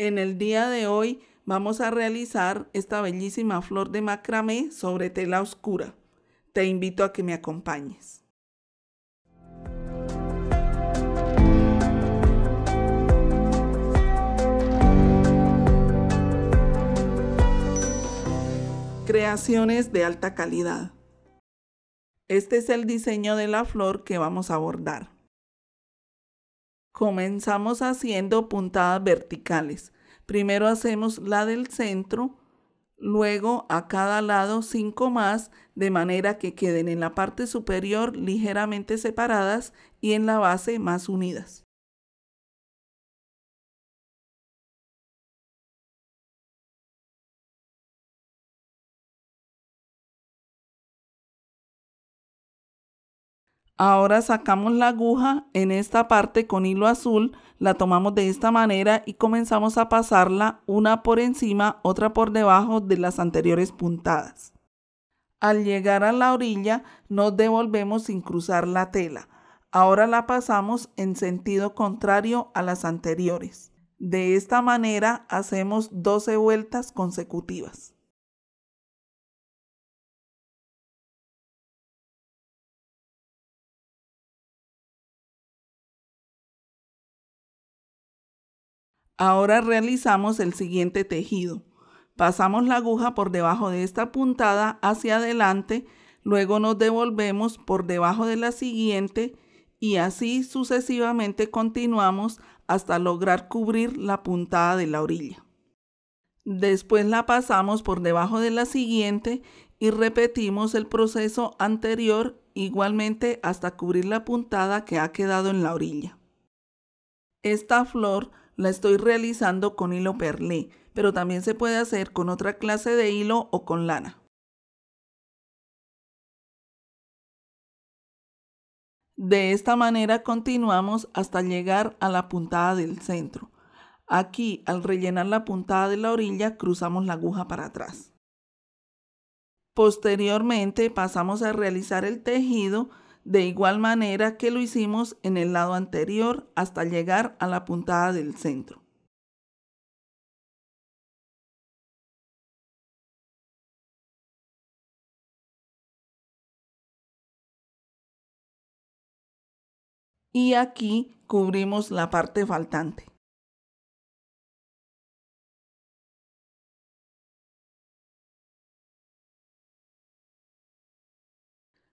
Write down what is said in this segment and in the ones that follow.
En el día de hoy vamos a realizar esta bellísima flor de macramé sobre tela oscura. Te invito a que me acompañes. Creaciones de alta calidad. Este es el diseño de la flor que vamos a abordar. Comenzamos haciendo puntadas verticales. Primero hacemos la del centro, luego a cada lado cinco más, de manera que queden en la parte superior ligeramente separadas y en la base más unidas. Ahora sacamos la aguja en esta parte con hilo azul, la tomamos de esta manera y comenzamos a pasarla una por encima, otra por debajo de las anteriores puntadas. Al llegar a la orilla nos devolvemos sin cruzar la tela. Ahora la pasamos en sentido contrario a las anteriores. De esta manera hacemos 12 vueltas consecutivas. Ahora realizamos el siguiente tejido. Pasamos la aguja por debajo de esta puntada hacia adelante, luego nos devolvemos por debajo de la siguiente y así sucesivamente continuamos hasta lograr cubrir la puntada de la orilla. Después la pasamos por debajo de la siguiente y repetimos el proceso anterior igualmente hasta cubrir la puntada que ha quedado en la orilla. Esta flor la estoy realizando con hilo perlé, pero también se puede hacer con otra clase de hilo o con lana. De esta manera continuamos hasta llegar a la puntada del centro. Aquí, al rellenar la puntada de la orilla, cruzamos la aguja para atrás. Posteriormente pasamos a realizar el tejido de igual manera que lo hicimos en el lado anterior hasta llegar a la puntada del centro. Y aquí cubrimos la parte faltante.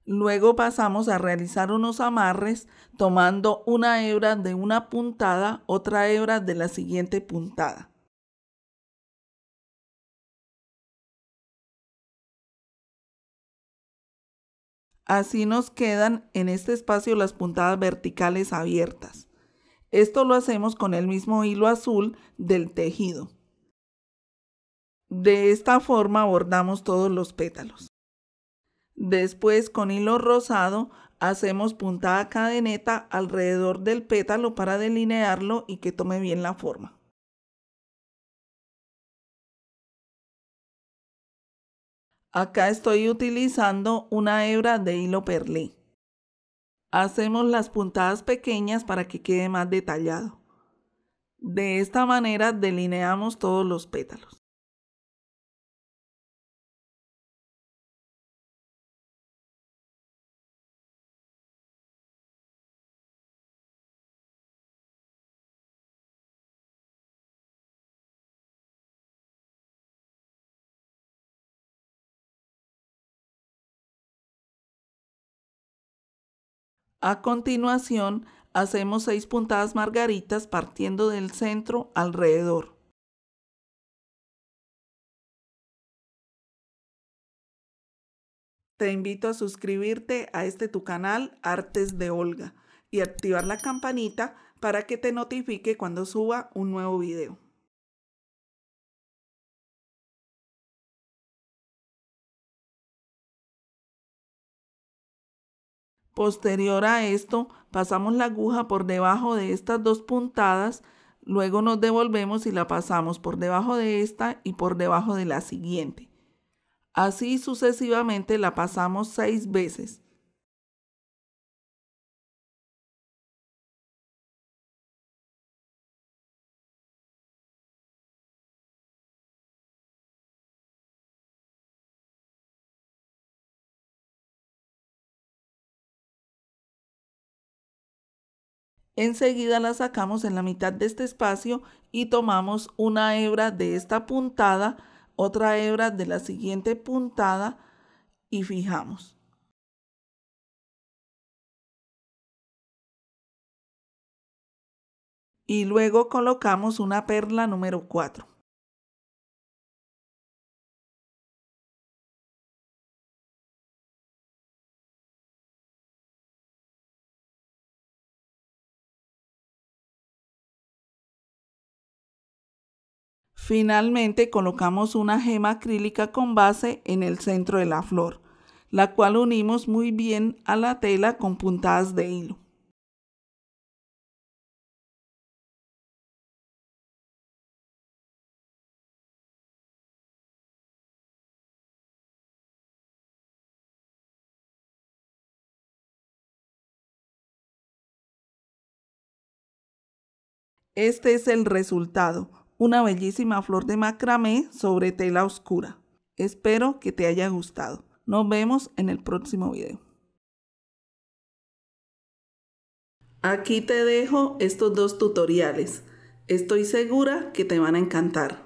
Luego pasamos a realizar unos amarres tomando una hebra de una puntada, otra hebra de la siguiente puntada. Así nos quedan en este espacio las puntadas verticales abiertas. Esto lo hacemos con el mismo hilo azul del tejido. De esta forma bordamos todos los pétalos. Después con hilo rosado hacemos puntada cadeneta alrededor del pétalo para delinearlo y que tome bien la forma. Acá estoy utilizando una hebra de hilo perlé. Hacemos las puntadas pequeñas para que quede más detallado. De esta manera delineamos todos los pétalos. A continuación, hacemos seis puntadas margaritas partiendo del centro alrededor. Te invito a suscribirte a este tu canal Artes de Olga y activar la campanita para que te notifique cuando suba un nuevo video. Posterior a esto, pasamos la aguja por debajo de estas dos puntadas, luego nos devolvemos y la pasamos por debajo de esta y por debajo de la siguiente. Así sucesivamente la pasamos seis veces. Enseguida la sacamos en la mitad de este espacio y tomamos una hebra de esta puntada, otra hebra de la siguiente puntada y fijamos. Y luego colocamos una perla número 4. Finalmente colocamos una gema acrílica con base en el centro de la flor, la cual unimos muy bien a la tela con puntadas de hilo. Este es el resultado, una bellísima flor de macramé sobre tela oscura. Espero que te haya gustado. Nos vemos en el próximo video. Aquí te dejo estos dos tutoriales. Estoy segura que te van a encantar.